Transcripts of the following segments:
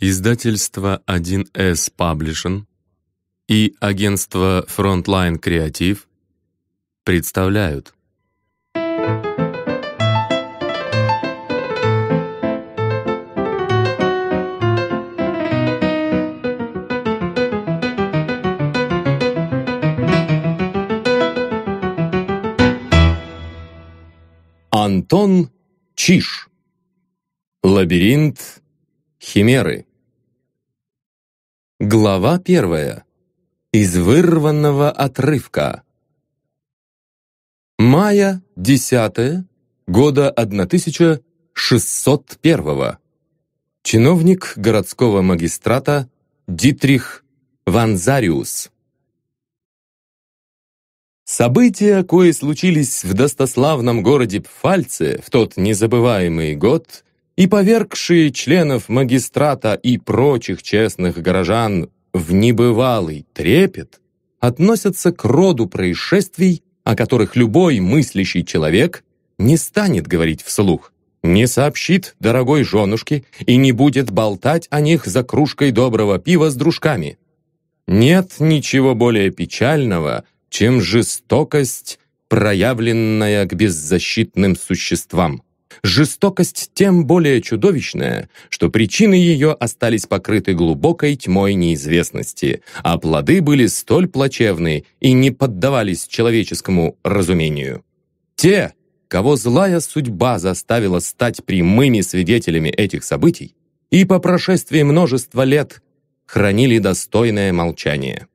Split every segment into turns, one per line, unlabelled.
издательство 1 s Publishing и агентство Frontline Creative представляют Антон Чиш. Лабиринт Химеры. Глава первая. Из вырванного отрывка. Мая 10 года 1601 Чиновник городского магистрата Дитрих Ванзариус. События, кои случились в достославном городе Пфальце в тот незабываемый год, и повергшие членов магистрата и прочих честных горожан в небывалый трепет, относятся к роду происшествий, о которых любой мыслящий человек не станет говорить вслух, не сообщит дорогой женушке и не будет болтать о них за кружкой доброго пива с дружками. Нет ничего более печального, чем жестокость, проявленная к беззащитным существам. Жестокость тем более чудовищная, что причины ее остались покрыты глубокой тьмой неизвестности, а плоды были столь плачевны и не поддавались человеческому разумению. Те, кого злая судьба заставила стать прямыми свидетелями этих событий, и по прошествии множества лет хранили достойное молчание.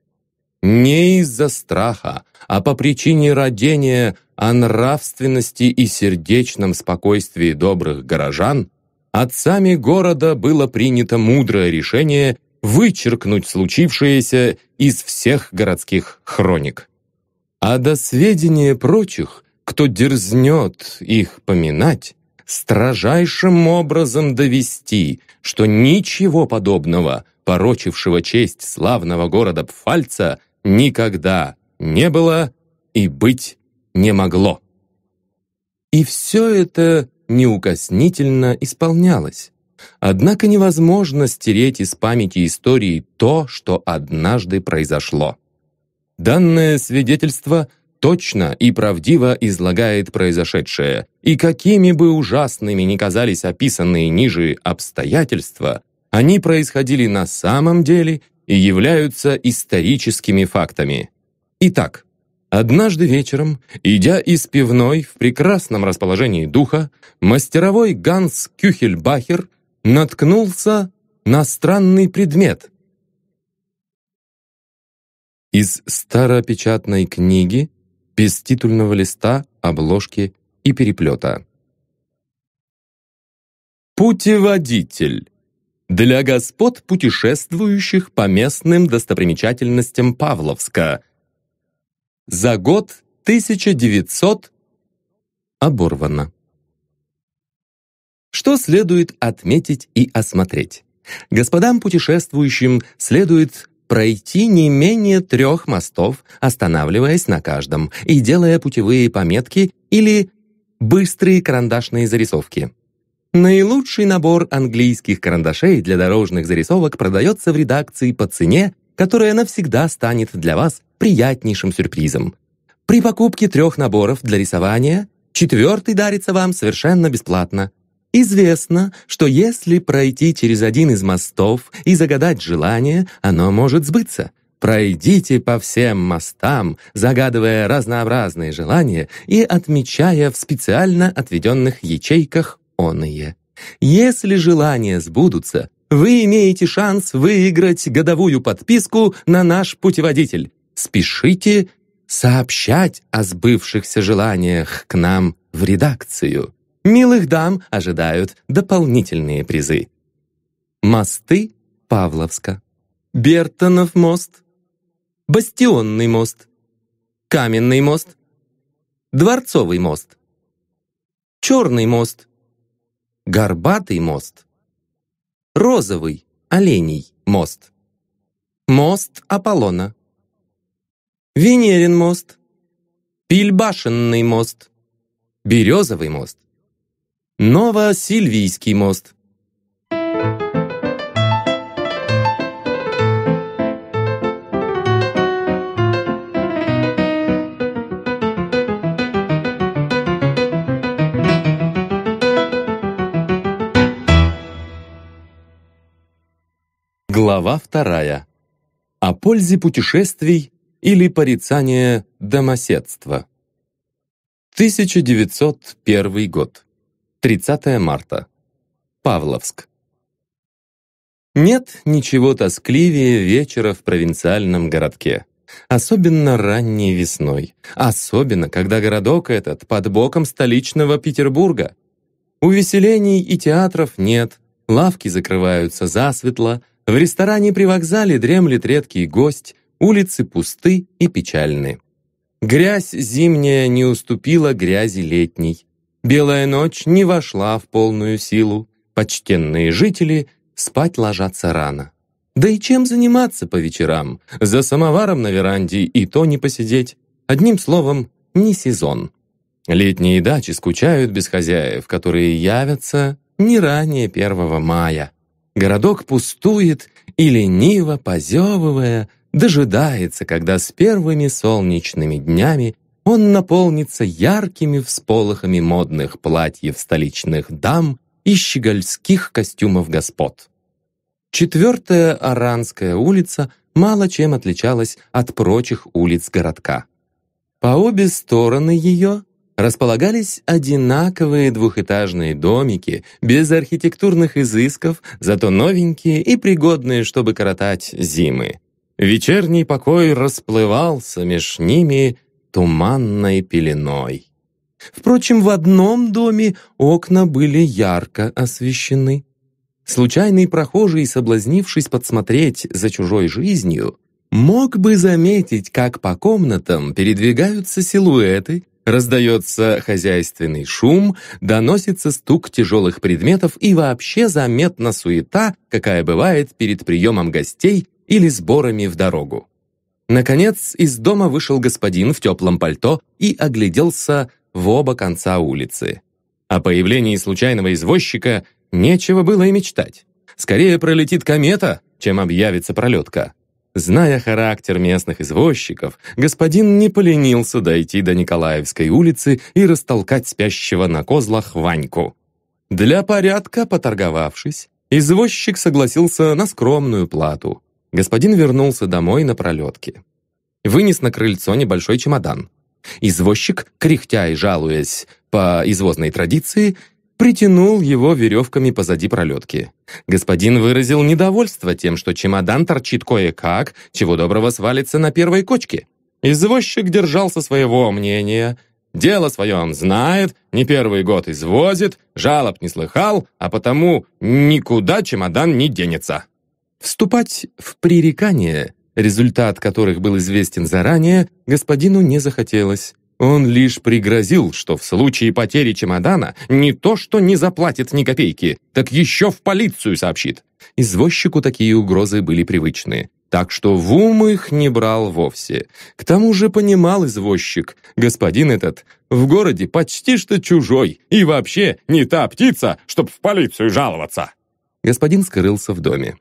Не из-за страха, а по причине родения о нравственности и сердечном спокойствии добрых горожан, отцами города было принято мудрое решение вычеркнуть случившееся из всех городских хроник. А до сведения прочих, кто дерзнет их поминать, строжайшим образом довести, что ничего подобного, порочившего честь славного города Пфальца, никогда не было и быть не могло. И все это неукоснительно исполнялось. Однако невозможно стереть из памяти истории то, что однажды произошло. Данное свидетельство точно и правдиво излагает произошедшее, и какими бы ужасными ни казались описанные ниже обстоятельства, они происходили на самом деле и являются историческими фактами. Итак, однажды вечером, идя из пивной в прекрасном расположении духа, мастеровой Ганс Кюхельбахер наткнулся на странный предмет. Из старопечатной книги, без титульного листа, обложки и переплета. Путеводитель для господ, путешествующих по местным достопримечательностям Павловска. За год 1900 оборвано. Что следует отметить и осмотреть? Господам путешествующим следует пройти не менее трех мостов, останавливаясь на каждом и делая путевые пометки или быстрые карандашные зарисовки. Наилучший набор английских карандашей для дорожных зарисовок продается в редакции по цене, которая навсегда станет для вас приятнейшим сюрпризом. При покупке трех наборов для рисования четвертый дарится вам совершенно бесплатно. Известно, что если пройти через один из мостов и загадать желание, оно может сбыться. Пройдите по всем мостам, загадывая разнообразные желания и отмечая в специально отведенных ячейках оные. Если желания сбудутся, вы имеете шанс выиграть годовую подписку на наш путеводитель. Спешите сообщать о сбывшихся желаниях к нам в редакцию. Милых дам ожидают дополнительные призы. Мосты Павловска. Бертонов мост. Бастионный мост. Каменный мост. Дворцовый мост. Черный мост горбатый мост. Розовый, оленей мост. Мост Аполлона. Венерин мост. Пильбашенный мост. Березовый мост. Новосильвийский мост. Thank you. Глава вторая. О пользе путешествий или порицание домоседства. 1901 год. 30 марта. Павловск. Нет ничего тоскливее вечера в провинциальном городке. Особенно ранней весной. Особенно, когда городок этот под боком столичного Петербурга. Увеселений и театров нет, лавки закрываются засветло, в ресторане при вокзале дремлет редкий гость, улицы пусты и печальны. Грязь зимняя не уступила грязи летней. Белая ночь не вошла в полную силу. Почтенные жители спать ложатся рано. Да и чем заниматься по вечерам? За самоваром на веранде и то не посидеть. Одним словом, не сезон. Летние дачи скучают без хозяев, которые явятся не ранее 1 мая. Городок пустует и лениво, позевывая, дожидается, когда с первыми солнечными днями он наполнится яркими всполохами модных платьев столичных дам и щегольских костюмов господ. Четвертая Аранская улица мало чем отличалась от прочих улиц городка. По обе стороны ее располагались одинаковые двухэтажные домики, без архитектурных изысков, зато новенькие и пригодные, чтобы коротать зимы. Вечерний покой расплывался меж ними туманной пеленой. Впрочем, в одном доме окна были ярко освещены. Случайный прохожий, соблазнившись подсмотреть за чужой жизнью, мог бы заметить, как по комнатам передвигаются силуэты, Раздается хозяйственный шум, доносится стук тяжелых предметов и вообще заметна суета, какая бывает перед приемом гостей или сборами в дорогу. Наконец, из дома вышел господин в теплом пальто и огляделся в оба конца улицы. О появлении случайного извозчика нечего было и мечтать. Скорее пролетит комета, чем объявится пролетка. Зная характер местных извозчиков, господин не поленился дойти до Николаевской улицы и растолкать спящего на козлах Ваньку. Для порядка, поторговавшись, извозчик согласился на скромную плату. Господин вернулся домой на пролетке. Вынес на крыльцо небольшой чемодан. Извозчик, кряхтя и жалуясь по извозной традиции, притянул его веревками позади пролетки. Господин выразил недовольство тем, что чемодан торчит кое-как, чего доброго свалится на первой кочке. Извозчик держался своего мнения. Дело свое он знает, не первый год извозит, жалоб не слыхал, а потому никуда чемодан не денется. Вступать в пререкание, результат которых был известен заранее, господину не захотелось. Он лишь пригрозил, что в случае потери чемодана не то что не заплатит ни копейки, так еще в полицию сообщит. Извозчику такие угрозы были привычны. Так что в ум их не брал вовсе. К тому же понимал извозчик, господин этот в городе почти что чужой и вообще не та птица, чтоб в полицию жаловаться. Господин скрылся в доме.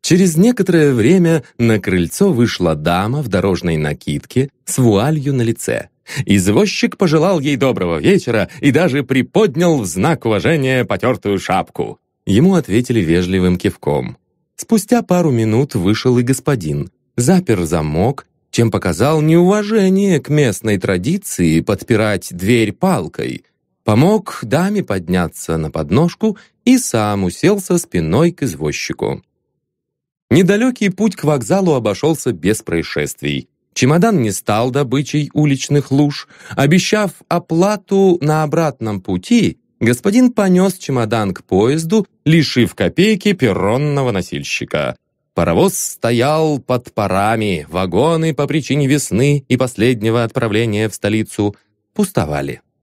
Через некоторое время на крыльцо вышла дама в дорожной накидке с вуалью на лице. Извозчик пожелал ей доброго вечера и даже приподнял в знак уважения потертую шапку. Ему ответили вежливым кивком. Спустя пару минут вышел и господин, запер замок, чем показал неуважение к местной традиции подпирать дверь палкой. Помог даме подняться на подножку и сам уселся спиной к извозчику. Недалекий путь к вокзалу обошелся без происшествий. Чемодан не стал добычей уличных луж. Обещав оплату на обратном пути, господин понес чемодан к поезду, лишив копейки перронного носильщика. Паровоз стоял под парами, вагоны по причине весны и последнего отправления в столицу пустовали.